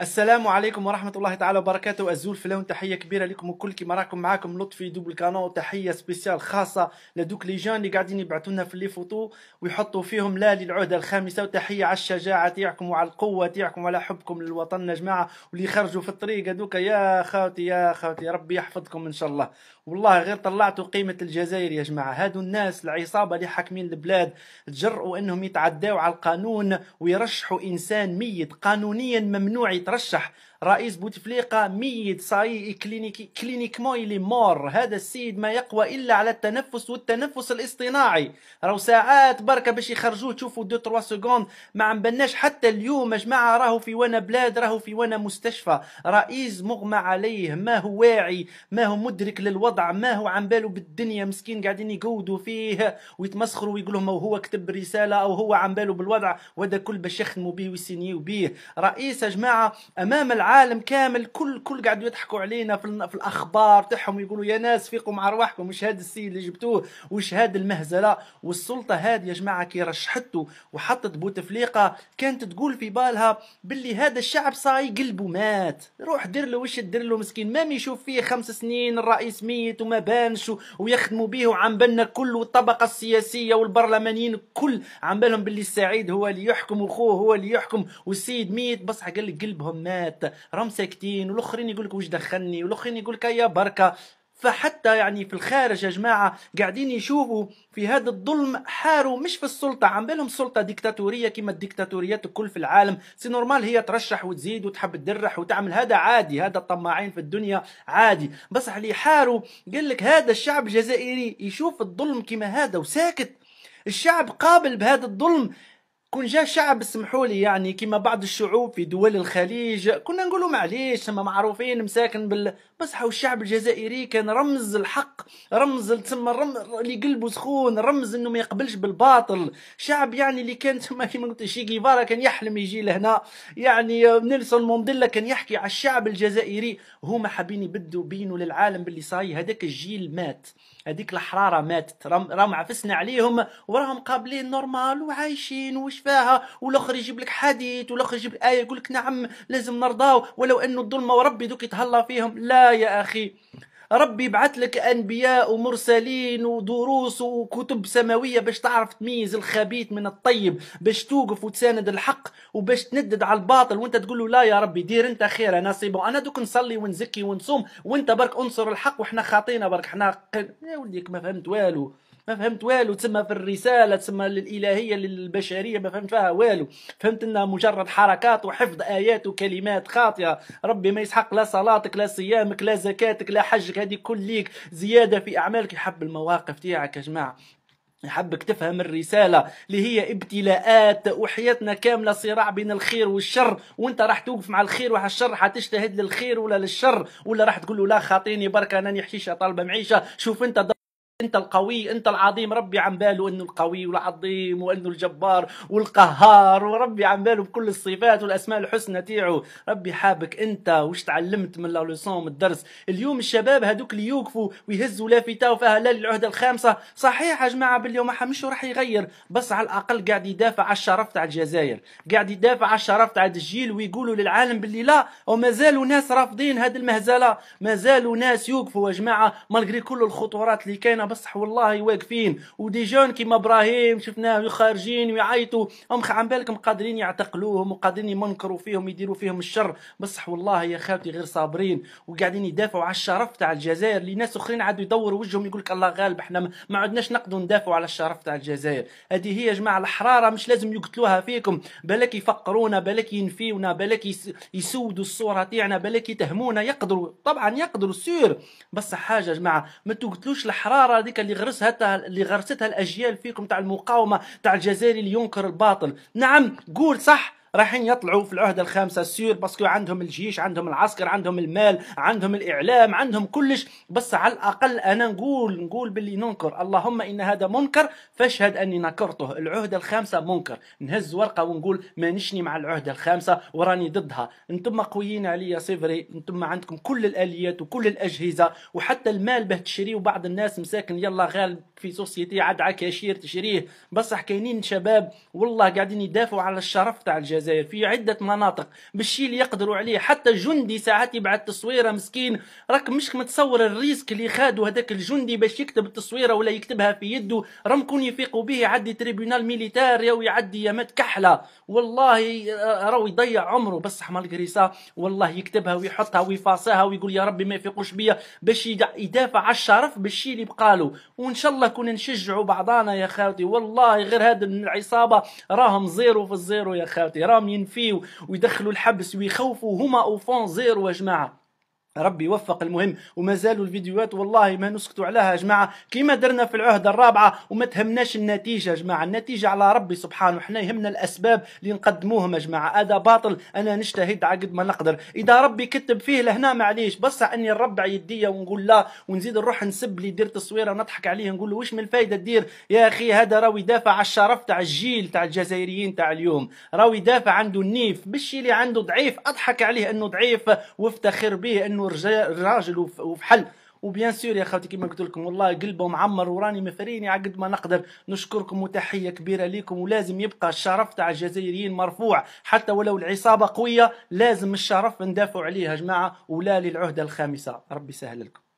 السلام عليكم ورحمة الله تعالى وبركاته أزول فلون تحية كبيرة لكم الكل كما راكم معاكم لطفي دوبل كانو تحية سبيسيال خاصة لدوك لي جان اللي قاعدين يبعثوا لنا في لي فوتو ويحطوا فيهم لا للعهدة الخامسة وتحية على الشجاعة تاعكم وعلى القوة تاعكم وعلى حبكم للوطن يا جماعة واللي خرجوا في الطريق هذوك يا خاوتي يا خاوتي ربي يحفظكم إن شاء الله والله غير طلعتوا قيمة الجزائر يا جماعة هادو الناس العصابة اللي حاكمين البلاد تجرؤوا أنهم يتعداوا على القانون ويرشحوا إنسان ميت قانونيا ممنوع يترشح رئيس بوتفليقه ميت صاي كلينيكي كلينيكمون اللي مور هذا السيد ما يقوى الا على التنفس والتنفس الاصطناعي راهو ساعات بركه باش يخرجوه تشوفوا دو 3 سكوند ما عم بناش حتى اليوم يا جماعه راهو في وانا بلاد راهو في وانا مستشفى رئيس مغمى عليه ما هو واعي ما هو مدرك للوضع ما هو عم باله بالدنيا مسكين قاعدين يقودوا فيه ويتمسخروا ويقولوا هو كتب رساله او هو عم باله بالوضع وهذا كل باش يخدموا به ويسينيو به رئيس يا جماعه امام العالم العالم كامل كل كل قعدوا يضحكوا علينا في, في الاخبار تاعهم يقولوا يا ناس فيقوا مع ارواحكم وش هذا السيد اللي جبتوه وش هذا المهزله والسلطه هذه يا جماعه كي رشحته وحطت بوتفليقه كانت تقول في بالها باللي هذا الشعب صاي قلبه مات روح دير له وش دير له مسكين ما يشوف فيه خمس سنين الرئيس ميت وما بانش ويخدموا به وعم بالنا كل والطبقه السياسيه والبرلمانيين كل عم بالهم باللي السعيد هو اللي يحكم وخوه هو اللي يحكم والسيد ميت بصح قال لك قلبهم مات راهم ساكتين والاخرين يقول لك واش دخلني والاخرين يقول لك يا بركه فحتى يعني في الخارج يا جماعه قاعدين يشوفوا في هذا الظلم حاروا مش في السلطه عم بالهم سلطه ديكتاتوريه كما الديكتاتوريات الكل في العالم سي نورمال هي ترشح وتزيد وتحب تدرح وتعمل هذا عادي هذا الطماعين في الدنيا عادي بس اللي حاروا قال لك هذا الشعب الجزائري يشوف الظلم كما هذا وساكت الشعب قابل بهذا الظلم كون جا شعب اسمحوا لي يعني كما بعض الشعوب في دول الخليج كنا نقولوا معليش ثم معروفين مساكن بال بصح الشعب الجزائري كان رمز الحق رمز تسمى اللي قلبه سخون رمز انه ما يقبلش بالباطل شعب يعني اللي كان تسمى كما قلت شي جيفارا كان يحلم يجي لهنا يعني نيلسون مونديلا كان يحكي على الشعب الجزائري هما حابين يبدوا بينه للعالم باللي صاي هذاك الجيل مات هذيك الحراره ماتت راهم عفسنا عليهم وراهم قابلين نورمال وعايشين وشفاها والاخر يجيب لك حديث والاخر يجيب ايه يقول لك نعم لازم نرضاو ولو انه الظلمه وربي دوك يتهلا فيهم لا يا أخي ربي يبعث لك انبياء ومرسلين ودروس وكتب سماويه باش تعرف تميز الخبيث من الطيب باش توقف وتساند الحق وباش تندد على الباطل وانت تقول له لا يا ربي دير انت خير انا صيبه انا دوك نصلي ونزكي ونصوم وانت برك انصر الحق وحنا خاطينا برك حنا يا وليك ما فهمت والو ما فهمت والو تسمى في الرساله تسمى للالهيه للبشريه ما فهمت فيها والو فهمت انها مجرد حركات وحفظ ايات وكلمات خاطئه ربي ما يسحق لا صلاتك لا صيامك لا زكاتك لا حجك هذه كليك زياده في اعمالك يحب المواقف تاعك يا جماعه يحبك تفهم الرسالة اللي هي ابتلاءات وحياتنا كاملة صراع بين الخير والشر وانت راح توقف مع الخير وعلى الشر حتجتهد للخير ولا للشر ولا راح تقول له لا خاطيني بركة انا نحشيشة طالبة معيشة شوف انت انت القوي انت العظيم ربي عم باله انه القوي والعظيم وانه الجبار والقهار وربي عم باله بكل الصفات والاسماء الحسنى تيعو ربي حابك انت وش تعلمت من لا من الدرس اليوم الشباب هذوك اللي يوقفوا ويهزوا لافته وفيها لا للعهده الخامسه صحيح يا جماعه باليوم مش راح يغير بس على الاقل قاعد يدافع على الشرف تاع الجزائر قاعد يدافع على الشرف تاع الجيل ويقولوا للعالم باللي لا ومازالوا ناس رافضين هذه المهزله مازالوا ناس يوقفوا يا جماعه مالغري كل الخطورات اللي كاينه بصح والله واقفين ودي جون كيما ابراهيم شفناه خارجين ويعيطوا هم عم بالكم قادرين يعتقلوهم وقادرين يمنكروا فيهم يديروا فيهم الشر بصح والله يا خالتي غير صابرين وقاعدين يدافعوا على الشرف تاع الجزائر اللي ناس اخرين عادوا يدوروا وجههم يقول لك الله غالب احنا ما عدناش نقدروا ندافعوا على الشرف تاع الجزائر هذه هي يا جماعه الحراره مش لازم يقتلوها فيكم بالك يفقرونا بالك ينفيونا بالك يسودوا الصوره تاعنا بالك يتهمونا يقدروا طبعا يقدروا سير بس حاجه يا جماعه ما تقتلوش الحراره هذيك اللي غرسها اللي غرستها الاجيال فيكم تاع المقاومه تاع الجزائري اللي ينكر الباطل نعم قول صح رايحين يطلعوا في العهدة الخامسة سير باسكو عندهم الجيش عندهم العسكر عندهم المال عندهم الإعلام عندهم كلش بس على الأقل أنا نقول نقول باللي ننكر اللهم إن هذا منكر فاشهد أني نكرته العهدة الخامسة منكر نهز ورقة ونقول نشني مع العهدة الخامسة وراني ضدها انتم قويين عليا سيفري انتم عندكم كل الآليات وكل الأجهزة وحتى المال به تشري وبعض الناس مساكن يلا غالب في سوسيتي عاد عكاشير تشريه بصح كاينين شباب والله قاعدين يدافعوا على الشرف تاع الجزائر الجزائر في عدة مناطق بالشي اللي يقدروا عليه حتى جندي ساعات يبعث تصويرة مسكين راك مش متصور الريسك اللي خادو هذاك الجندي باش يكتب التصويرة ولا يكتبها في يده رم كون يفيقوا به يعدي تريبيونال ميليتار يو يعدي يامات كحلة والله آه، راهو يضيع عمره بصح مالكريسا والله يكتبها ويحطها ويفاصاها ويقول يا ربي ما يفيقوش بيا باش يدافع على الشرف بالشي اللي بقالو وان شاء الله كنا نشجعوا بعضانا يا خاوتي والله غير هذه العصابه راهم زيرو في الزيرو يا خاوتي الاحترام ينفيه ويدخلوا الحبس ويخوفوا هما اوفون زيرو يا جماعه ربي يوفق المهم وما زالوا الفيديوهات والله ما نسكتوا عليها يا جماعه كيما درنا في العهده الرابعه وما تهمناش النتيجه يا جماعه النتيجه على ربي سبحانه احنا يهمنا الاسباب اللي نقدموهم يا جماعه هذا باطل انا نجتهد عقد ما نقدر اذا ربي كتب فيه لهنا معليش بس اني نربع يديا ونقول لا ونزيد نروح نسب اللي دير تصويره ونضحك عليه نقول له واش من الفايده دير يا اخي هذا راهو يدافع على الشرف تاع الجيل تاع الجزائريين تاع اليوم راهو يدافع عنده النيف بالشي اللي عنده ضعيف اضحك عليه انه ضعيف وافتخر به انه انه راجل وفي حل وبيان سور يا خوتي كما قلت لكم والله قلبه معمر وراني مفريني على قد ما نقدر نشكركم وتحيه كبيره ليكم ولازم يبقى الشرف تاع الجزائريين مرفوع حتى ولو العصابه قويه لازم الشرف ندافعوا عليه يا جماعه ولا للعهده الخامسه ربي يسهل لكم